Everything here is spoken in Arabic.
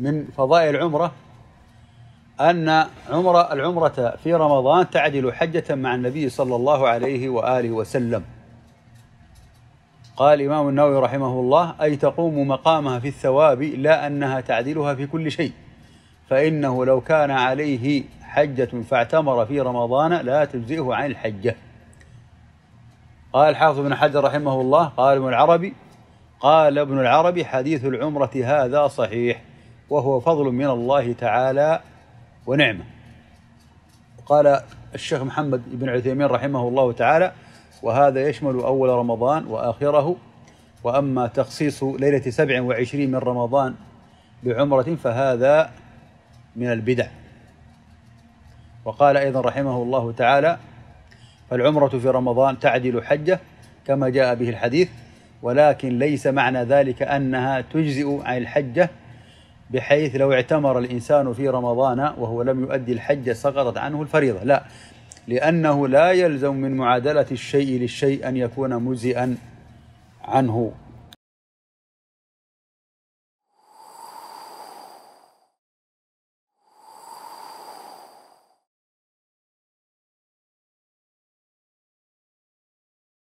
من فضائل العمرة أن عمرة العمرة في رمضان تعدل حجة مع النبي صلى الله عليه وآله وسلم قال الإمام النووي رحمه الله أي تقوم مقامها في الثواب لا أنها تعدلها في كل شيء فإنه لو كان عليه حجة فاعتمر في رمضان لا تجزئه عن الحجة قال حافظ بن حجر رحمه الله قال ابن العربي قال ابن العربي حديث العمرة هذا صحيح وهو فضل من الله تعالى ونعمه قال الشيخ محمد بن عثيمين رحمه الله تعالى وهذا يشمل أول رمضان وآخره وأما تخصيص ليلة سبع وعشرين من رمضان بعمرة فهذا من البدع وقال أيضا رحمه الله تعالى فالعمرة في رمضان تعدل حجة كما جاء به الحديث ولكن ليس معنى ذلك أنها تجزئ عن الحجة بحيث لو اعتمر الإنسان في رمضان وهو لم يؤدي الحج سقطت عنه الفريضة لا لأنه لا يلزم من معادلة الشيء للشيء أن يكون مجزئا عنه